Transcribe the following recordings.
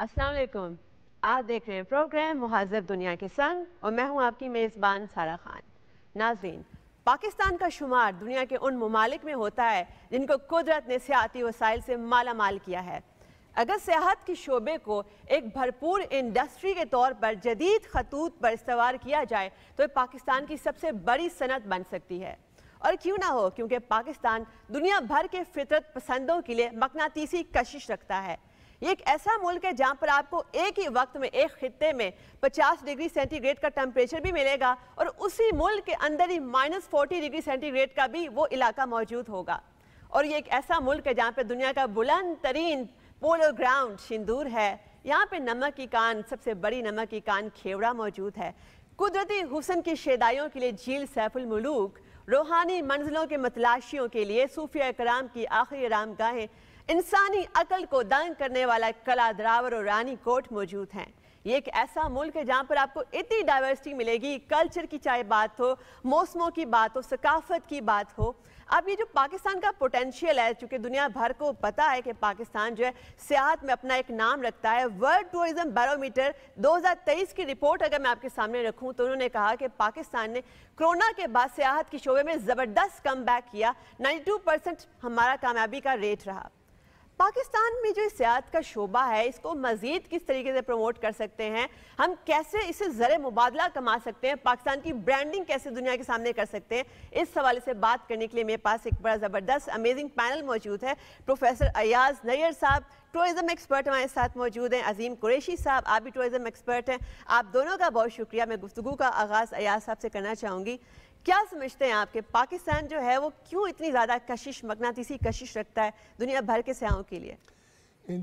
अस्सलाम वालेकुम आप देख रहे हैं प्रोग्राम मुहाजब दुनिया के संग और मैं हूं आपकी मेज़बान सारा खान नाजीन पाकिस्तान का शुमार दुनिया के उन ममालिक में होता है जिनको कुदरत ने सियाती वसाइल से माला माल किया है अगर सियाहत के शोबे को एक भरपूर इंडस्ट्री के तौर पर जदीद खतूत पर इस्तेवाल किया जाए तो पाकिस्तान की सबसे बड़ी सनत बन सकती है और क्यों ना हो क्योंकि पाकिस्तान दुनिया भर के फितरत पसंदों के लिए मकनातीसी कशिश रखता है ये एक ऐसा मुल्क है जहाँ पर आपको एक ही वक्त में एक खत्े में 50 डिग्री सेंटीग्रेड का टेम्परेचर भी मिलेगा और उसी मुल्क के अंदर ही माइनस फोर्टी डिग्री सेंटीग्रेड का भी वो इलाका मौजूद होगा और ये एक ऐसा मुल्क है जहाँ पर दुनिया का बुलंद तरीन पोलो ग्राउंड सिंदूर है यहाँ पे नमक की कान सबसे बड़ी नमक की कान खेवड़ा मौजूद है कुदरती हुसन की शेदाइयों के लिए झील सैफुलमलूक रूहानी मंजिलों के मतलाशियों के लिए सूफिया कराम की आखिरी आराम गाहें इंसानी अकल को दंग करने वाला कला द्रावर और रानी कोट मौजूद हैं ये एक ऐसा मुल्क है जहाँ पर आपको इतनी डाइवर्सिटी मिलेगी कल्चर की चाहे बात हो मौसमों की बात हो सकाफत की बात हो अब ये जो पाकिस्तान का पोटेंशियल है चूँकि दुनिया भर को पता है कि पाकिस्तान जो है सियाहत में अपना एक नाम रखता है वर्ल्ड टूरिज्म बैरोमीटर 2023 की रिपोर्ट अगर मैं आपके सामने रखूँ तो उन्होंने कहा कि पाकिस्तान ने कोरोना के बाद सियाहत के शोबे में ज़बरदस्त कम किया नाइन्टी हमारा कामयाबी का रेट रहा पाकिस्तान में जो सियात का शोबा है इसको मजीद किस तरीके से प्रमोट कर सकते हैं हम कैसे इसे ज़र मुबादला कमा सकते हैं पाकिस्तान की ब्रांडिंग कैसे दुनिया के सामने कर सकते हैं इस हवाले से बात करने के लिए मेरे पास एक बड़ा ज़बरदस्त अमेजिंग पैनल मौजूद है प्रोफेसर अयाज नैर साहब टूरिज़म एक्सपर्ट हमारे साथ मौजूद हैं अजीम कुरेशी साहब आप भी टूरिज़म एक्सपर्ट हैं आप दोनों का बहुत शुक्रिया मैं गुफ्तु का आगाज़ अयाज साहब से करना चाहूँगी क्या समझते हैं आपके पाकिस्तान जो है वो क्यों इतनी ज़्यादा कशिश मकनातीसी कशिश रखता है दुनिया भर के सयाहों के लिए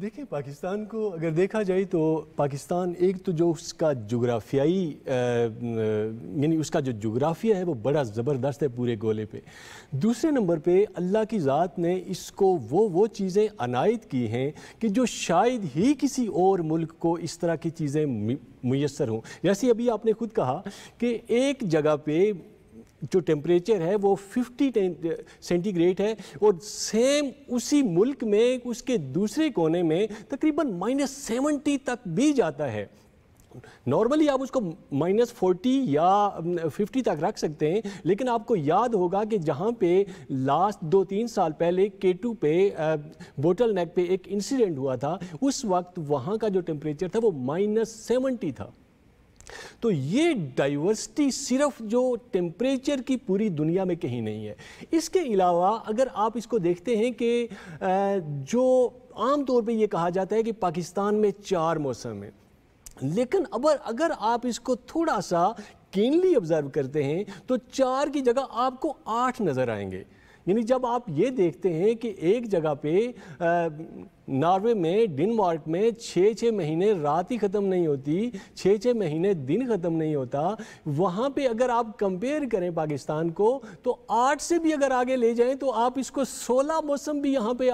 देखिए पाकिस्तान को अगर देखा जाए तो पाकिस्तान एक तो जो उसका जोग्राफियाई यानी उसका जो जोग्राफिया है वो बड़ा ज़बरदस्त है पूरे गोले पे दूसरे नंबर पे अल्लाह की ज़ात ने इसको वो वो चीज़ें अनायत की हैं कि जो शायद ही किसी और मुल्क को इस तरह की चीज़ें मैसर हों जैसे अभी आपने खुद कहा कि एक जगह पे जो टेम्परेचर है वो 50 सेंटीग्रेड है और सेम उसी मुल्क में उसके दूसरे कोने में तकरीबन माइनस सेवेंटी तक भी जाता है नॉर्मली आप उसको माइनस फोर्टी या फिफ्टी तक रख सकते हैं लेकिन आपको याद होगा कि जहाँ पे लास्ट दो तीन साल पहले के टू पे बोटल नेक पे एक इंसिडेंट हुआ था उस वक्त वहाँ का जो टेम्परेचर था वो माइनस सेवेंटी था तो ये डाइवर्सिटी सिर्फ जो टेम्परेचर की पूरी दुनिया में कहीं नहीं है इसके अलावा अगर आप इसको देखते हैं कि जो आम तौर पे ये कहा जाता है कि पाकिस्तान में चार मौसम हैं लेकिन अब अगर आप इसको थोड़ा सा कीनली ऑब्ज़र्व करते हैं तो चार की जगह आपको आठ नज़र आएंगे यानी जब आप ये देखते हैं कि एक जगह पे नॉर्वे में डेनमार्क में छः छः महीने रात ही ख़त्म नहीं होती छः छः महीने दिन ख़त्म नहीं होता वहाँ पे अगर आप कंपेयर करें पाकिस्तान को तो आठ से भी अगर आगे ले जाएं तो आप इसको सोलह मौसम भी यहाँ पे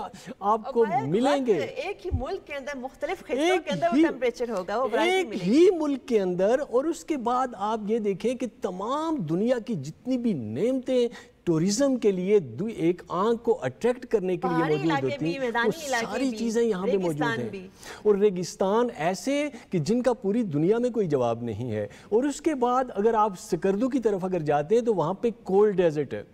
आपको मिलेंगे एक ही मुल्क के अंदर मुख्तलिफ एक ही, टेम्परेचर होगा वो एक ही मुल्क के अंदर और उसके बाद आप ये देखें कि तमाम दुनिया की जितनी भी नियमतें टूरिज्म के लिए एक आंख को अट्रैक्ट करने के लिए मौजूद होती है वो सारी चीज़ें यहाँ पे मौजूद हैं और रेगिस्तान ऐसे कि जिनका पूरी दुनिया में कोई जवाब नहीं है और उसके बाद अगर आप सिकर्दू की तरफ अगर जाते हैं तो वहाँ पे कोल्ड डेजर्ट है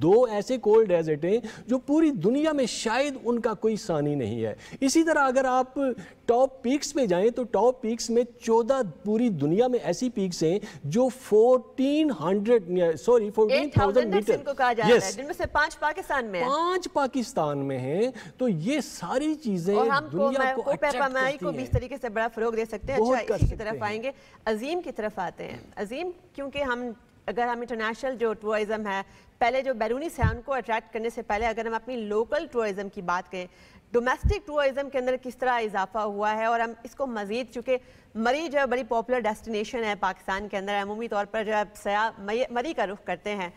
दो ऐसे कोल्ड डेजर्ट हैं जो पूरी दुनिया में शायद उनका कोई सानी नहीं है इसी तरह अगर आप टॉप पीक्स पे जाएं तो टॉप पीक्स में 14 पूरी दुनिया में ऐसी पीक्स हैं जो 1400 सॉरी 14,000 मीटर यस जिनमें से पांच पाकिस्तान में पांच पाकिस्तान में हैं तो ये सारी चीजें दुनिया को, को, को भी इस तरीके से बड़ा फरोग दे सकते हैं अच्छा इसी तरफ आएंगे अजीम की तरफ आते हैं अजीम क्योंकि हम अगर हम इंटरनेशनल जो टूरिज़म है पहले जो बैरूनी से उनको अट्रैक्ट करने से पहले अगर हम अपनी लोकल टूरिज़म की बात करें डोमेस्टिक टूरिज़म के अंदर किस तरह इजाफा हुआ है और हम इसको मज़ीद चूँकि मरी जो है बड़ी पॉपुलर डेस्टिनेशन है पाकिस्तान के अंदर अमूमी तौर पर जो है सयाह मरी का रुख करते हैं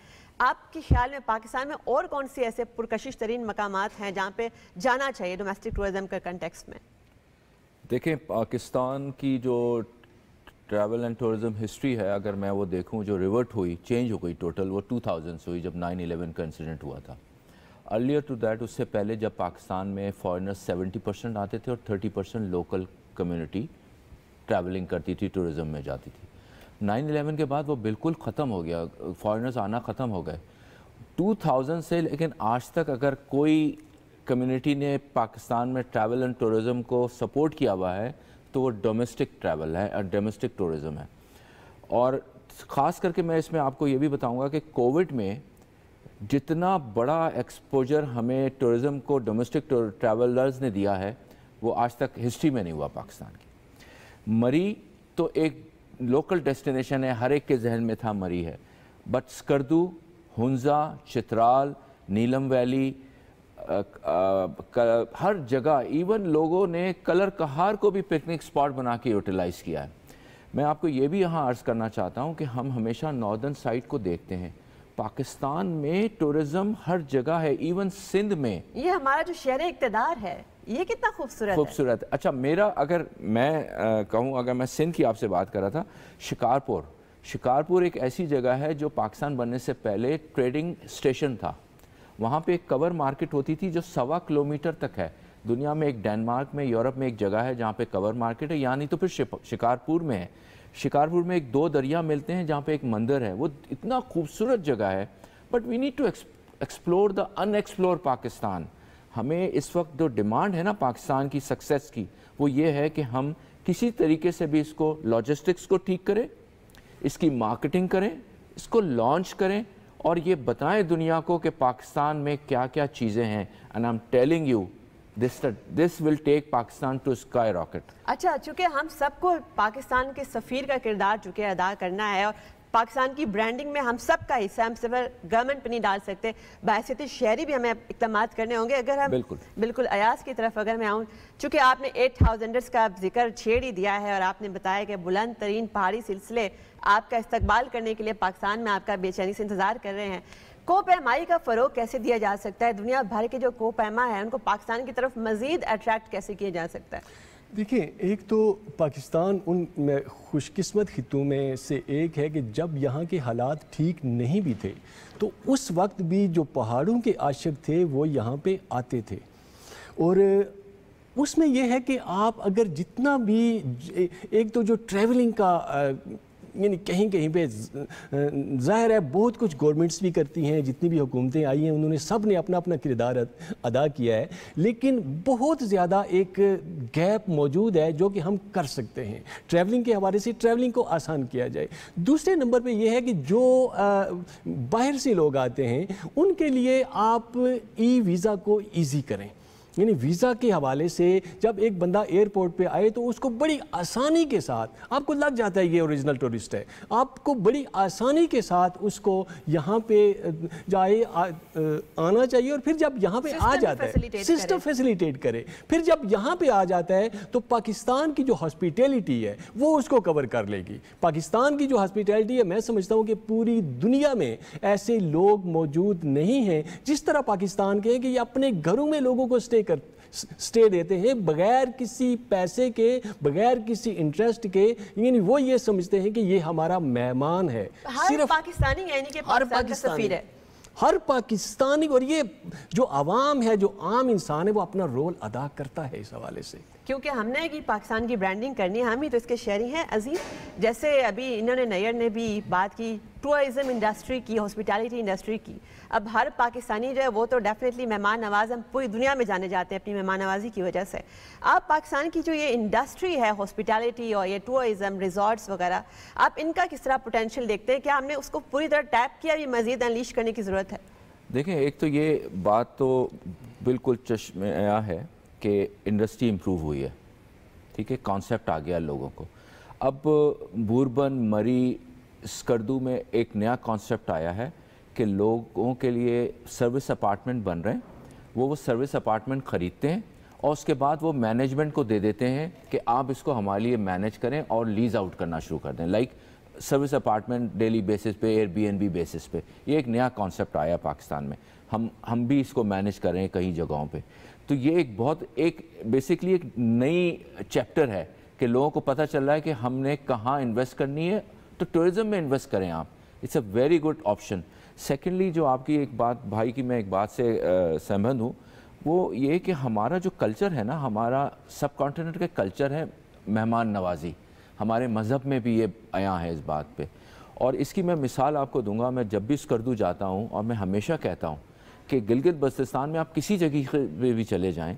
आपके ख्याल में पाकिस्तान में और कौन से ऐसे पुरकशिश तरीन मकाम हैं जहाँ पर जाना चाहिए डोमेस्टिक टूरिज़म के कंटेक्स में देखें पाकिस्तान की जो ट्रैवल एंड टूरिज़म हिस्ट्री है अगर मैं वो देखूँ जो रिवर्ट हुई चेंज हो गई टोटल वो टू से हुई जब नाइन एलेवन का इंसिडेंट हुआ था अर्लियर टू दैट उससे पहले जब पाकिस्तान में फॉरेनर्स सेवेंटी परसेंट आते थे और thirty percent local community travelling करती थी टूरिज़म में जाती थी नाइन एलेवन के बाद वो बिल्कुल ख़त्म हो गया फॉरनर्स आना ख़त्म हो गए टू थाउजेंड से लेकिन आज तक अगर कोई कम्यूनिटी ने पाकिस्तान में ट्रैवल एंड टूरिज़म को सपोर्ट किया हुआ है तो वो डोमेस्टिक ट्रैवल है डोमेस्टिक टूरिज़म है और ख़ास करके मैं इसमें आपको ये भी बताऊंगा कि कोविड में जितना बड़ा एक्सपोजर हमें टूरिज़म को डोमेस्टिक ट्रैवलर्स ने दिया है वो आज तक हिस्ट्री में नहीं हुआ पाकिस्तान की मरी तो एक लोकल डेस्टिनेशन है हर एक के जहन में था मरी है बट स्कर्दू हुंजा चित्राल नीलम वैली आ, आ, हर जगह इवन लोगों ने कलर कहार को भी पिकनिक स्पॉट बना के यूटिलाइज़ किया है मैं आपको ये भी यहाँ अर्ज़ करना चाहता हूँ कि हम हमेशा नॉर्दर्न साइड को देखते हैं पाकिस्तान में टूरिज्म हर जगह है इवन सिंध में ये हमारा जो शहर इकतदार है ये कितना खूबसूरत खूबसूरत अच्छा मेरा अगर मैं कहूँ अगर मैं सिंध की आपसे बात कर रहा था शिकारपुर शिकारपुर एक ऐसी जगह है जो पाकिस्तान बनने से पहले ट्रेडिंग स्टेशन था वहाँ पे एक कवर मार्केट होती थी जो सवा किलोमीटर तक है दुनिया में एक डेनमार्क में यूरोप में एक जगह है जहाँ पे कवर मार्केट है यानी तो फिर शिकारपुर में है शिकारपुर में एक दो दरिया मिलते हैं जहाँ पे एक मंदिर है वो इतना खूबसूरत जगह है but we need to explore the unexplored Pakistan हमें इस वक्त जो डिमांड है ना पाकिस्तान की सक्सेस की वो ये है कि हम किसी तरीके से भी इसको लॉजिस्टिक्स को ठीक करें इसकी मार्केटिंग करें इसको लॉन्च करें और ये बताएं दुनिया को कि पाकिस्तान में क्या क्या चीज़ें हैं and I am telling you this this will take Pakistan to skyrocket अच्छा चूँकि हम सबको पाकिस्तान के सफ़ीर का किरदार चूँकि अदा करना है और पाकिस्तान की ब्रांडिंग में हम सब का हिस्सा हम सिविल गवर्नमेंट पर नहीं डाल सकते बायसत शहरी भी हमें इकदाम करने होंगे अगर हम बिल्कुल बिल्कुल अयास की तरफ अगर मैं आऊँ चूँकि आपने एट थाउजेंडर्स का जिक्र छेड़ ही दिया है और आपने बताया कि बुलंद तरीन पहाड़ी सिलसिले आपका इस्तेमाल करने के लिए पाकिस्तान में आपका बेचैनी से इंतज़ार कर रहे हैं को पैमाई का फ़रोग कैसे दिया जा सकता है दुनिया भर के जो को पैमा है उनको पाकिस्तान की तरफ मज़ीद अट्रैक्ट कैसे किया जा सकता है देखिए एक तो पाकिस्तान उन खुशकस्मत खितों में से एक है कि जब यहाँ के हालात ठीक नहीं भी थे तो उस वक्त भी जो पहाड़ों के आशिक थे वो यहाँ पे आते थे और उसमें यह है कि आप अगर जितना भी एक तो जो ट्रैवलिंग का यानी कहीं कहीं पे ज़ाहिर है बहुत कुछ गवर्नमेंट्स भी करती हैं जितनी भी हुकूमतें आई हैं उन्होंने सब ने अपना अपना किरदार अदा किया है लेकिन बहुत ज़्यादा एक गैप मौजूद है जो कि हम कर सकते हैं ट्रैवलिंग के हवाले से ट्रैवलिंग को आसान किया जाए दूसरे नंबर पर यह है कि जो बाहर से लोग आते हैं उनके लिए आप ई वीज़ा को ईजी करें यानी वीज़ा के हवाले से जब एक बंदा एयरपोर्ट पे आए तो उसको बड़ी आसानी के साथ आपको लग जाता है ये ओरिजिनल टूरिस्ट है आपको बड़ी आसानी के साथ उसको यहाँ पे जाए आ, आना चाहिए और फिर जब यहाँ पे आ जाता है सिस्टम फैसिलिटेट करे फिर जब यहाँ पे आ जाता है तो पाकिस्तान की जो हॉस्पिटेलिटी है वो उसको कवर कर लेगी पाकिस्तान की जो हॉस्पिटैलिटी है मैं समझता हूँ कि पूरी दुनिया में ऐसे लोग मौजूद नहीं हैं जिस तरह पाकिस्तान के हैं कि ये अपने घरों में लोगों को स्टे स्टे कर स्टे देते हैं बगैर किसी पैसे के बगैर किसी इंटरेस्ट के यानी वो ये समझते हैं कि ये हमारा मेहमान है सिर्फ पाकिस्तानी यानी कि हर पाकिस्तानी है हर पाकिस्तानी और ये जो आवाम है जो आम इंसान है वो अपना रोल अदा करता है इस हवाले से क्योंकि हमने की पाकिस्तान की ब्रांडिंग करनी है हम ही तो इसके शहरी हैं अजीम जैसे अभी इन्होंने नैयर ने भी बात की टूरिज़म इंडस्ट्री की हॉस्पिटैलिटी इंडस्ट्री की अब हर पाकिस्तानी जो है वो तो डेफिनेटली मेहमान नवाज हम पूरी दुनिया में जाने जाते हैं अपनी मेहमान नवाजी की वजह से आप पाकिस्तान की जो ये इंडस्ट्री है हॉस्पिटैलिटी और ये टूरिज़म रिजॉर्ट्स वगैरह आप इनका किस तरह पोटेंशियल देखते हैं क्या हमने उसको पूरी तरह टैप किया ये मज़ीद अनलीश करने की ज़रूरत है देखें एक तो ये बात तो बिल्कुल चश्मे आया है कि इंडस्ट्री इम्प्रूव हुई है ठीक है कॉन्सेप्ट आ गया लोगों को अब बूरबन मरी स्कर्दू में एक नया कॉन्सेप्ट आया है कि लोगों के लिए सर्विस अपार्टमेंट बन रहे हैं वो वो सर्विस अपार्टमेंट ख़रीदते हैं और उसके बाद वो मैनेजमेंट को दे देते हैं कि आप इसको हमारे लिए मैनेज करें और लीज़ आउट करना शुरू कर दें like service apartment daily basis पे एयर बेसिस पे ये एक नया कॉन्सेप्ट आया पाकिस्तान में हम हम भी इसको मैनेज कर रहे हैं कई जगहों पे तो ये एक बहुत एक बेसिकली एक नई चैप्टर है कि लोगों को पता चल रहा है कि हमने कहाँ इन्वेस्ट करनी है तो टूरिज़म में इन्वेस्ट करें आप it's a very good option secondly जो आपकी एक बात भाई की मैं एक बात से सहमत हूँ वो ये कि हमारा जो कल्चर है ना हमारा सब कॉन्टिनेंट का कल्चर है मेहमान नवाजी हमारे मज़हब में भी ये आया है इस बात पे और इसकी मैं मिसाल आपको दूंगा मैं जब भी स्कर्दू जाता हूँ और मैं हमेशा कहता हूँ कि गिलगित बस्तिस्तान में आप किसी जगह पर भी चले जाएँ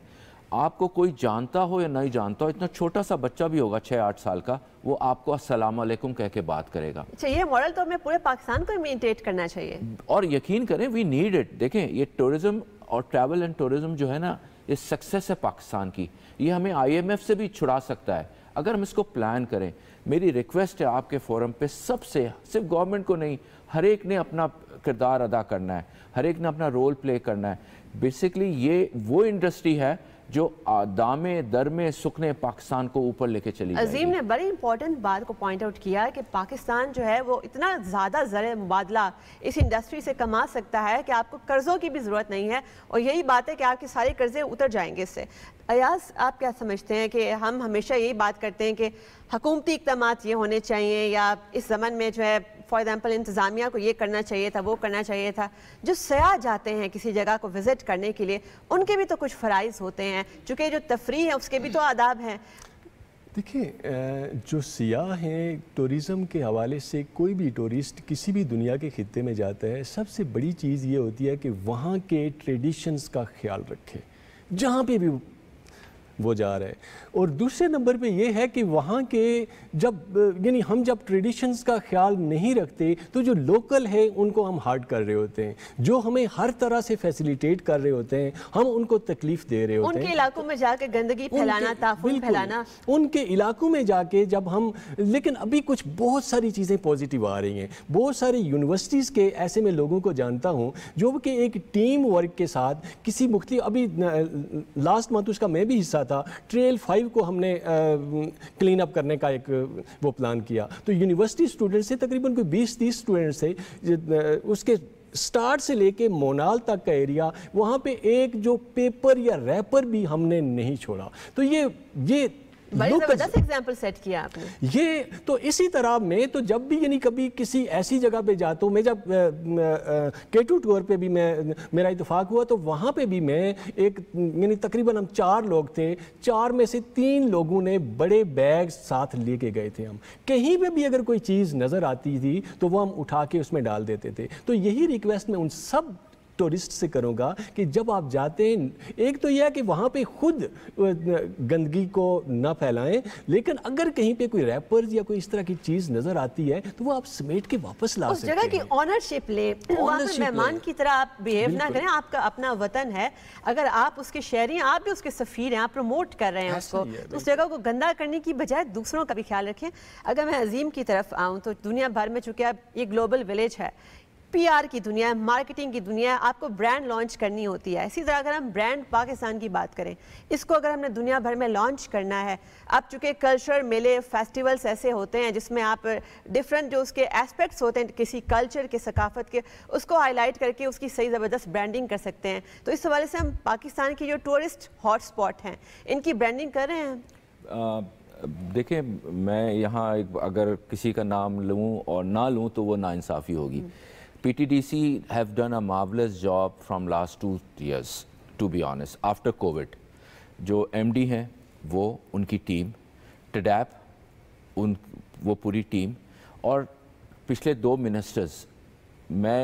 आपको कोई जानता हो या नहीं जानता हो इतना छोटा सा बच्चा भी होगा छः आठ साल का वो आपको अस्सलाम वालेकुम कह के बात करेगा अच्छा, ये मॉडल तो हमें पूरे पाकिस्तान को इमीडिएट करना चाहिए और यकीन करें वी नीड इट देखें ये टूरिज्म और ट्रैवल एंड टूरिज्म जो है ना ये सक्सेस है पाकिस्तान की ये हमें आईएमएफ से भी छुड़ा सकता है अगर हम इसको प्लान करें मेरी रिक्वेस्ट है आपके फोरम पे सबसे सिर्फ गवर्नमेंट को नहीं हर एक ने अपना किरदार अदा करना है हर एक ने अपना रोल प्ले करना है बेसिकली ये वो इंडस्ट्री है जो दामे दरमे सुखने पाकिस्तान को ऊपर लेके चली अजीम ने बड़ी इंपॉर्टेंट बात को पॉइंट आउट किया कि पाकिस्तान जो है वो इतना ज़्यादा ज़र मुबादला इस इंडस्ट्री से कमा सकता है कि आपको कर्ज़ों की भी ज़रूरत नहीं है और यही बात है कि आपके सारे कर्ज़े उतर जाएंगे इससे अयास आप क्या समझते हैं कि हम हमेशा यही बात करते हैं कि हकूमती इकदाम ये होने चाहिए या इस जमन में जो है फॉर एग्ज़ाम्पल इंतज़ामिया को ये करना चाहिए था वो करना चाहिए था जो सयाह जाते हैं किसी जगह को विज़िट करने के लिए उनके भी तो कुछ फ़राइज़ होते हैं चूँकि जो तफरी है उसके भी तो आदाब हैं देखिए जो सियाह हैं टूरिज़म के हवाले से कोई भी टूरिस्ट किसी भी दुनिया के ख़त्े में जाता है सबसे बड़ी चीज़ ये होती है कि वहाँ के ट्रेडिशंस का ख्याल रखे जहाँ पे भी वो जा रहा है और दूसरे नंबर पे ये है कि वहाँ के जब यानी हम जब ट्रेडिशंस का ख्याल नहीं रखते तो जो लोकल है उनको हम हार्ड कर रहे होते हैं जो हमें हर तरह से फैसिलिटेट कर रहे होते हैं हम उनको तकलीफ दे रहे होते हैं उनके इलाकों में जाके गंदगी फैलाना ताफुल फैलाना उनके इलाकों में जाके जब हम लेकिन अभी कुछ बहुत सारी चीज़ें पॉजिटिव आ रही हैं बहुत सारी यूनिवर्सिटीज़ के ऐसे में लोगों को जानता हूँ जो कि एक टीम वर्क के साथ किसी मुख्त अभी लास्ट मंथ उसका मैं भी हिस्सा किया था ट्रेल फाइव को हमने क्लीन अप करने का एक वो प्लान किया तो यूनिवर्सिटी स्टूडेंट्स से तकरीबन कोई बीस तीस स्टूडेंट्स थे उसके स्टार्ट से लेके मोनाल तक का एरिया वहाँ पे एक जो पेपर या रैपर भी हमने नहीं छोड़ा तो ये ये जबरदस्त एग्जाम्पल सेट किया आपने ये तो इसी तरह तो जब भी यानी कभी किसी ऐसी जगह पे जाता हूँ मैं जब टूर पे भी मैं मेरा इतफाक़ हुआ तो वहाँ पे भी मैं एक यानी तकरीबन हम चार लोग थे चार में से तीन लोगों ने बड़े बैग साथ लेके गए थे हम कहीं पे भी अगर कोई चीज़ नज़र आती थी तो वो हम उठा के उसमें डाल देते थे तो यही रिक्वेस्ट मैं उन सब टूरिस्ट से करूंगा कि जब आप जाते हैं एक तो यह है कि वहाँ पे खुद गंदगी को ना फैलाएं लेकिन अगर कहीं पे कोई रैपर्स या कोई इस तरह की चीज़ नज़र आती है तो वो आप समेट के वापस ला उस सकते जगह की ऑनरशिप ले मेहमान की तरह आप बिहेव ना करें आपका अपना वतन है अगर आप उसके शहरी हैं आप भी उसके सफ़ीर हैं आप प्रमोट कर रहे हैं उसको तो उस जगह को गंदा करने की बजाय दूसरों का भी ख्याल रखें अगर मैं अजीम की तरफ आऊँ तो दुनिया भर में चूंकि अब ये ग्लोबल विलेज है पीआर की दुनिया है मार्केटिंग की दुनिया है आपको ब्रांड लॉन्च करनी होती है इसी तरह अगर हम ब्रांड पाकिस्तान की बात करें इसको अगर हमने दुनिया भर में लॉन्च करना है अब चूँकि कल्चर मेले फेस्टिवल्स ऐसे होते हैं जिसमें आप डिफरेंट जो उसके एस्पेक्ट्स होते हैं किसी कल्चर के सकाफत के उसको हाईलाइट करके उसकी सही ज़बरदस्त ब्रांडिंग कर सकते हैं तो इस हवाले से हम पाकिस्तान की जो टूरिस्ट हॉटस्पॉट हैं इनकी ब्रांडिंग कर रहे हैं देखिए देखें मैं यहाँ अगर किसी का नाम लूँ और ना लूँ तो वो नाानसाफ़ी होगी PTDC have done a marvelous job from last two years, to be honest, after COVID. जो MD हैं वो उनकी टीम टडैप उन वो पूरी टीम और पिछले दो मिनिस्टर्स मैं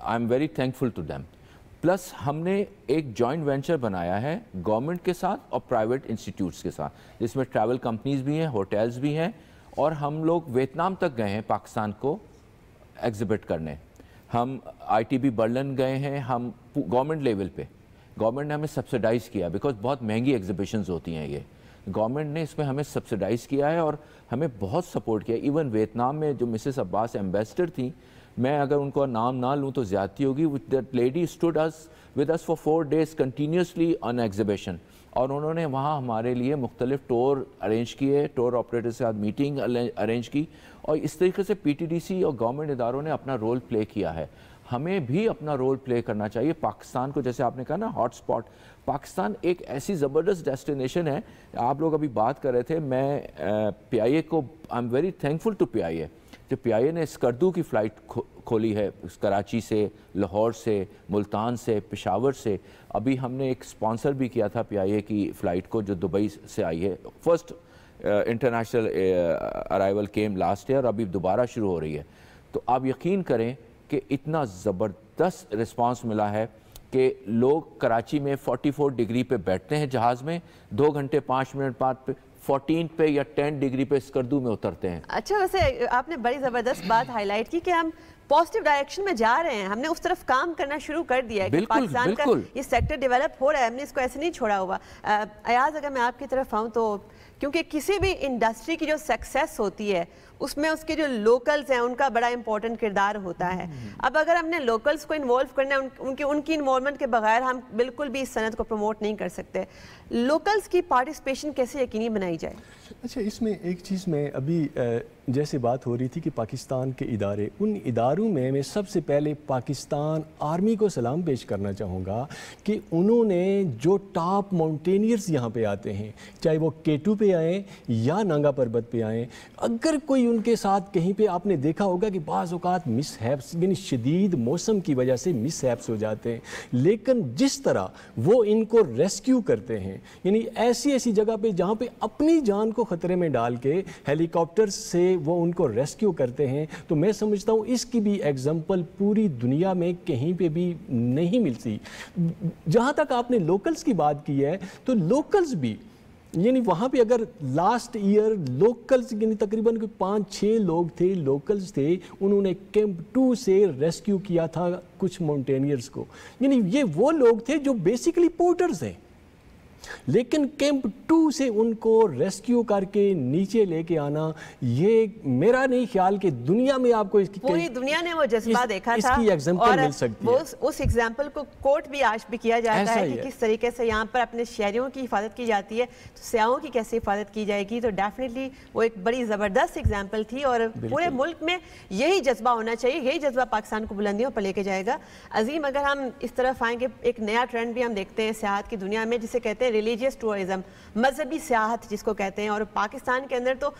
I am very thankful to them plus हमने एक जॉइंट वेंचर बनाया है गवर्नमेंट के साथ और प्राइवेट इंस्टीट्यूट्स के साथ जिसमें ट्रैवल कंपनीज भी हैं होटल्स भी हैं और हम लोग वियतनाम तक गए हैं पाकिस्तान को एग्जिबिट करने हम आईटीबी बर्लिन गए हैं हम गवर्नमेंट लेवल पे गवर्नमेंट ने हमें सब्सिडाइज़ किया बिकॉज बहुत महंगी एग्जिबिशन होती हैं ये गवर्नमेंट ने इसमें हमें सब्सिडाइज़ किया है और हमें बहुत सपोर्ट किया इवन वियतनाम में जो मिसेस अब्बास एम्बेसडर थी मैं अगर उनका नाम ना लूँ तो ज़्यादती होगी that lady stood us with us for four days continuously on exhibition और उन्होंने वहाँ हमारे लिए मुख्तलिफ टोर अरेंज किए टोर ऑपरेटर के साथ मीटिंग अरेंज की और इस तरीके से पीटीडीसी और गवर्नमेंट इदारों ने अपना रोल प्ले किया है हमें भी अपना रोल प्ले करना चाहिए पाकिस्तान को जैसे आपने कहा ना हॉटस्पॉट पाकिस्तान एक ऐसी ज़बरदस्त डेस्टिनेशन है आप लोग अभी बात कर रहे थे मैं पी को I am very thankful to P जो पीआईए ने स्कर्दू की फ़्लाइट खो, खोली है कराची से लाहौर से मुल्तान से पेशावर से अभी हमने एक स्पॉन्सर भी किया था पीआईए की फ़्लाइट को जो दुबई से आई है first international arrival came last year अभी दोबारा शुरू हो रही है तो आप यकीन करें कि इतना ज़बरदस्त रिस्पॉन्स मिला है कि लोग कराची में 44 डिग्री पे बैठते हैं जहाज़ में दो घंटे पाँच मिनट बाद 14 पे या 10 डिग्री पे स्कर्दू में उतरते हैं अच्छा वैसे आपने बड़ी ज़बरदस्त बात हाईलाइट की कि हम पॉजिटिव डायरेक्शन में जा रहे हैं हमने उस तरफ काम करना शुरू कर दिया है बिल्कुल, पाकिस्तान बिल्कुल। का ये सेक्टर डेवलप हो रहा है हमने इसको ऐसे नहीं छोड़ा हुआ अयाज अगर मैं आपकी तरफ आऊँ तो क्योंकि किसी भी इंडस्ट्री की जो सक्सेस होती है उसमें उसके जो लोकल्स हैं उनका बड़ा इंपॉर्टेंट किरदार होता है हम्म। अब अगर हमने लोकल्स को इन्वॉल्व करना है उन, उनकी उनकी के बगैर हम बिल्कुल भी इस सनत को प्रमोट नहीं कर सकते लोकल्स की पार्टिसिपेशन कैसे यकीनी बनाई जाए अच्छा इसमें एक चीज़ में अभी जैसे बात हो रही थी कि पाकिस्तान के इदारे उन इदारों में मैं सबसे पहले पाकिस्तान आर्मी को सलाम पेश करना चाहूँगा कि उन्होंने जो टॉप माउंटेनियर्स यहाँ पे आते हैं चाहे वो केटू पे आएँ या नांगा पर्वत पे आएँ अगर कोई उनके साथ कहीं पे आपने देखा होगा कि बाज़ अवत हैप्स यानी शदीद मौसम की वजह से हैप्स हो जाते हैं लेकिन जिस तरह वो इनको रेस्क्यू करते हैं यानी ऐसी ऐसी जगह पे जहाँ पे अपनी जान को ख़तरे में डाल के हेलीकॉप्टर से वो उनको रेस्क्यू करते हैं तो मैं समझता हूँ इसकी भी एग्ज़ाम्पल पूरी दुनिया में कहीं पर भी नहीं मिलती जहाँ तक आपने लोकल्स की बात की है तो लोकल्स भी यानी वहाँ पे अगर लास्ट ईयर लोकल्स यानी तकरीबन कोई पाँच छः लोग थे लोकल्स थे उन्होंने कैंप टू से रेस्क्यू किया था कुछ माउंटेनियर्स को यानी ये वो लोग थे जो बेसिकली पोर्टर्स हैं लेकिन कैंप टू से उनको रेस्क्यू करके नीचे लेके आना ये मेरा नहीं ख्याल कि दुनिया में आपको इसकी पूरी दुनिया ने वो जज्बा इस, देखा इसकी था इसकी और मिल सकती वो, है उस एग्जांपल को कोर्ट भी आज भी किया जाता है कि है। किस तरीके से यहाँ पर अपने शहरियों की हिफाजत की जाती है तो सयाहों की कैसे हिफाजत की जाएगी तो डेफिनेटली वो एक बड़ी ज़बरदस्त एग्जाम्पल थी और पूरे मुल्क में यही जज्बा होना चाहिए यही जज्बा पाकिस्तान को बुलंदियों पर लेके जाएगा अजीम अगर हम इस तरफ आएंगे एक नया ट्रेंड भी हम देखते हैं सियाहत की दुनिया में जिसे कहते हैं रिलीजियस टूरिज्म मजहबी सियाहत जिसको कहते हैं और पाकिस्तान के अंदर तो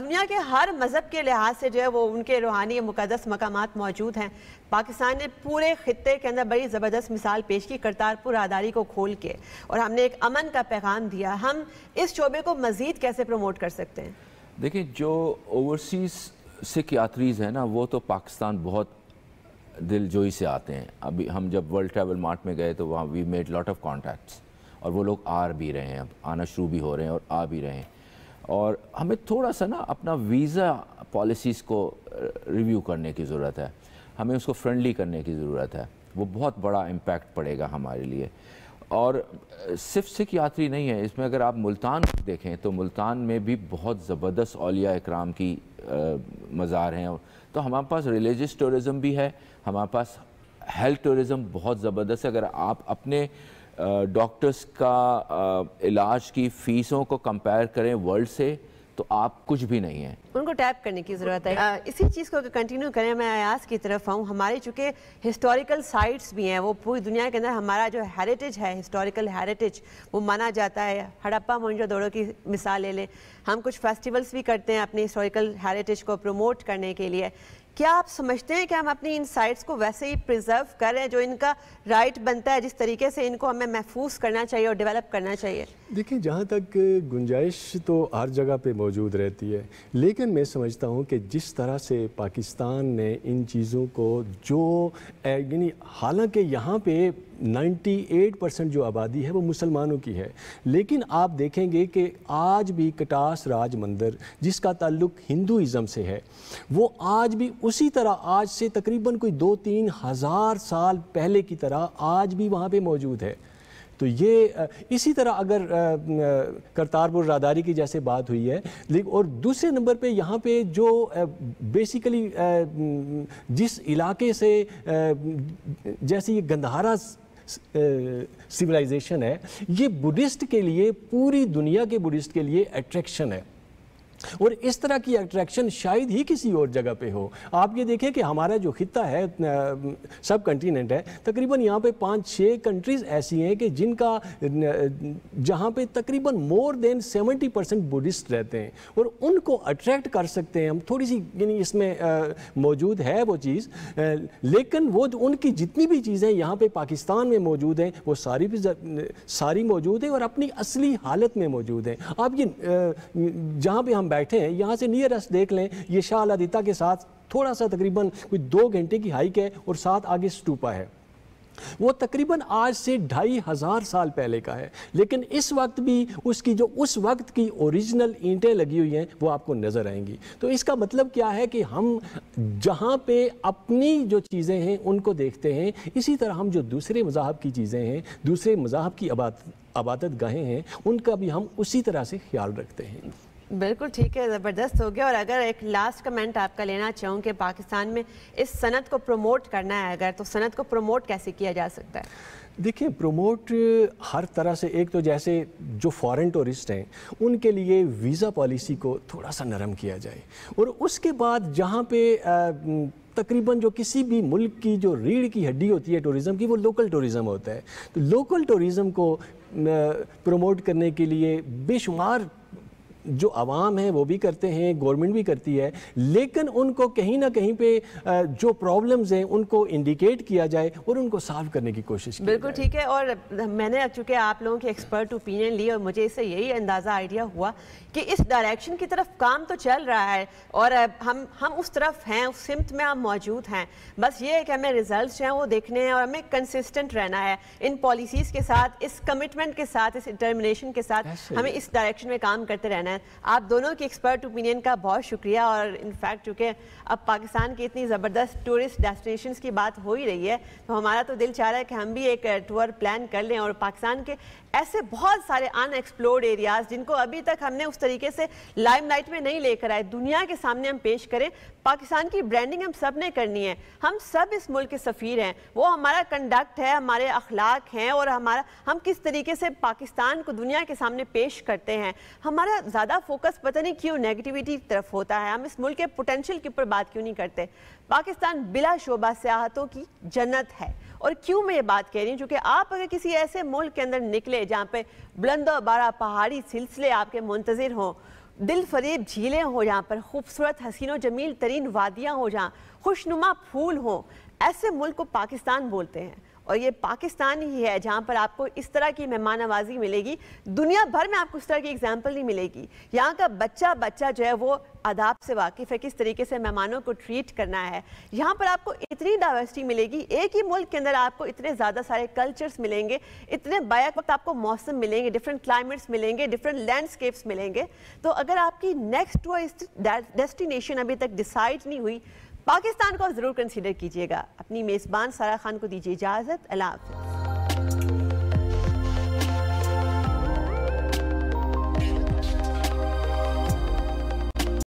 दुनिया के हर मज़हब के लिहाज से जो है वो उनके रूहानी मुकदस मकाम मौजूद हैं पाकिस्तान ने पूरे खत्े के अंदर बड़ी ज़बरदस्त मिसाल पेश की करतारपुर आदारी को खोल के और हमने एक अमन का पैगाम दिया हम इस शोबे को मज़ीद कैसे प्रमोट कर सकते हैं देखिए जो ओवरसीज़ सिख यात्रीज़ हैं ना वो तो पाकिस्तान बहुत दिलजोई से आते हैं अभी हम जब वर्ल्ड ट्रैवल मार्ट में गए तो वहाँ we made lot of contacts और वो लोग आ भी रहे हैं अब आना शुरू भी हो रहे हैं और आ भी रहे हैं और हमें थोड़ा सा ना अपना वीज़ा पॉलिसीज़ को रिव्यू करने की ज़रूरत है हमें उसको फ्रेंडली करने की ज़रूरत है वो बहुत बड़ा इम्पेक्ट पड़ेगा हमारे लिए और सिर्फ सिख यात्री नहीं है इसमें अगर आप मुल्तान देखें तो मुल्तान में भी बहुत ज़बरदस्त अलिया इकराम की मज़ार हैं तो हमारे पास रिलीज़स टूरिज़म भी है हमारे पास हेल्थ टूरिज़म बहुत ज़बरदस्त है अगर आप अपने डॉक्टर्स का इलाज की फ़ीसों को कंपेयर करें वर्ल्ड से तो आप कुछ भी नहीं है उनको टैप करने की ज़रूरत है इसी चीज़ को कंटिन्यू करें मैं आयास की तरफ आऊँ हमारे चूँकि हिस्टोरिकल साइट्स भी हैं वो पूरी दुनिया के अंदर हमारा जो हेरिटेज है हिस्टोरिकल हेरिटेज वो माना जाता है हड़प्पा मोहनजो दौड़ो की मिसाल ले लें हम कुछ फेस्टिवल्स भी करते हैं अपने हिस्टोरिकल हेरिटेज को प्रमोट करने के लिए क्या आप समझते हैं कि हम अपनी इन साइट्स को वैसे ही प्रिजर्व करें जो इनका राइट बनता है जिस तरीके से इनको हमें महफूज करना चाहिए और डेवलप करना चाहिए देखिए जहाँ तक गुंजाइश तो हर जगह पे मौजूद रहती है लेकिन मैं समझता हूँ कि जिस तरह से पाकिस्तान ने इन चीज़ों को जो यानी हालांकि यहाँ पे 98 परसेंट जो आबादी है वो मुसलमानों की है लेकिन आप देखेंगे कि आज भी कटास राज मंदिर जिसका ताल्लुक हिंदुज़म से है वो आज भी उसी तरह आज से तकरीबन कोई दो तीन हज़ार साल पहले की तरह आज भी वहाँ पे मौजूद है तो ये इसी तरह अगर करतारपुर रादारी की जैसे बात हुई है लेकिन और दूसरे नंबर पे यहाँ पे जो बेसिकली जिस इलाके से जैसे ये गंदहारा सिविलाइजेशन है ये बुद्धिस्ट के लिए पूरी दुनिया के बुद्धिस्ट के लिए अट्रैक्शन है और इस तरह की अट्रैक्शन शायद ही किसी और जगह पे हो आप ये देखें कि हमारा जो खत्ता है सब कंटिनेंट है तकरीबन यहाँ पे पाँच छः कंट्रीज़ ऐसी हैं कि जिनका जहाँ पे तकरीबन more than seventy percent Buddhist रहते हैं और उनको अट्रैक्ट कर सकते हैं हम थोड़ी सी यानी इसमें मौजूद है वो चीज़ लेकिन वो उनकी जितनी भी चीज़ें यहाँ पर पाकिस्तान में मौजूद हैं वो सारी भी सारी मौजूद है और अपनी असली हालत में मौजूद हैं आप ये जहाँ पर हम बैठे हैं यहाँ से नियरेस्ट देख लें ये शाह अलादिता के साथ थोड़ा सा तकरीबन कोई दो घंटे की हाइक है और साथ आगे स्टूपा है वो तकरीबन आज से ढाई हज़ार साल पहले का है लेकिन इस वक्त भी उसकी जो उस वक्त की ओरिजिनल ईंटें लगी हुई हैं वो आपको नज़र आएंगी तो इसका मतलब क्या है कि हम जहाँ पे अपनी जो चीज़ें हैं उनको देखते हैं इसी तरह हम जो दूसरे मजाहब की चीज़ें हैं दूसरे मजाहब की आबादत आबादत गाहें हैं उनका भी हम उसी तरह से ख्याल रखते हैं बिल्कुल ठीक है ज़बरदस्त हो गया और अगर एक लास्ट कमेंट आपका लेना चाहूँ कि पाकिस्तान में इस सनत को प्रमोट करना है अगर तो सनत को प्रमोट कैसे किया जा सकता है देखिए प्रमोट हर तरह से एक तो जैसे जो फॉरेन टूरिस्ट हैं उनके लिए वीज़ा पॉलिसी को थोड़ा सा नरम किया जाए और उसके बाद जहाँ पे आ, तकरीबन जो किसी भी मुल्क की जो रीढ़ की हड्डी होती है टूरिज़म की वो लोकल टूरिज़म होता है तो लोकल टूरिज़म को प्रमोट करने के लिए बेशुमार जो आवाम है वो भी करते हैं गवर्नमेंट भी करती है लेकिन उनको कहीं ना कहीं पे जो प्रॉब्लम्स हैं उनको इंडिकेट किया जाए और उनको सॉल्व करने की कोशिश बिल्कुल ठीक है और मैंने चूँकि आप लोगों की एक्सपर्ट ओपिनियन ली और मुझे इससे यही अंदाज़ा आइडिया हुआ कि इस डायरेक्शन की तरफ काम तो चल रहा है और हम हम उस तरफ हैं उस सिमत में हम मौजूद हैं बस ये है कि हमें रिजल्ट जो हैं वो देखने हैं और हमें कंसिस्टेंट रहना है इन पॉलिसीज़ के साथ इस कमिटमेंट के साथ इस डिटर्मिनेशन के साथ हमें इस डायरेक्शन में काम करते रहना है आप दोनों की एक्सपर्ट ओपिनियन का बहुत शुक्रिया और इनफैक्ट चूँकि अब पाकिस्तान की इतनी ज़बरदस्त टूरिस्ट डेस्टिनेशन की बात हो ही रही है तो हमारा तो दिल चाह रहा है कि हम भी एक टूर प्लान कर लें और पाकिस्तान के ऐसे बहुत सारे अनएक्सप्लोर्ड एरियाज़ जिनको अभी तक हमने उस तरीके से लाइमलाइट में नहीं लेकर आए दुनिया के सामने हम पेश करें पाकिस्तान की ब्रांडिंग हम सब ने करनी है हम सब इस मुल्क के सफ़ीर हैं वो हमारा कंडक्ट है हमारे अखलाक हैं और हमारा हम किस तरीके से पाकिस्तान को दुनिया के सामने पेश करते हैं हमारा ज़्यादा फोकस पता नहीं क्यों नेगेटिविटी की तरफ होता है हम इस मुल्क के पोटेंशियल के ऊपर बात क्यों नहीं करते पाकिस्तान बिला शोबा सियाहतों की जन्नत है और क्यों मैं ये बात कह रही हूँ चूंकि आप अगर किसी ऐसे मुल्क के अंदर निकले जहाँ पे बुलंद बारा पहाड़ी सिलसिले आपके मुंतज़र हों दिल फरीब झीलें हों जहाँ पर खूबसूरत हसीनों जमील तरीन वादियाँ हों जहाँ खुशनुमा फूल हों ऐसे मुल्क को पाकिस्तान बोलते हैं और ये पाकिस्तान ही है जहाँ पर आपको इस तरह की मेहमान नवाजी मिलेगी दुनिया भर में आपको इस तरह की एग्जाम्पल नहीं मिलेगी यहाँ का बच्चा बच्चा जो है वो आदाब से वाकिफ़ है किस तरीके से मेहमानों को ट्रीट करना है यहाँ पर आपको इतनी डाइवर्सिटी मिलेगी एक ही मुल्क के अंदर आपको इतने ज़्यादा सारे कल्चर्स मिलेंगे इतने बैक वक्त आपको मौसम मिलेंगे डिफरेंट क्लाइमेट्स मिलेंगे डिफरेंट लैंडस्केप्स मिलेंगे तो अगर आपकी नेक्स्ट वो डेस्टिनेशन अभी तक डिसाइड नहीं हुई पाकिस्तान को ज़रूर कंसिडर कीजिएगा अपनी मेज़बान सारा खान को दीजिए इजाज़त अल्लाह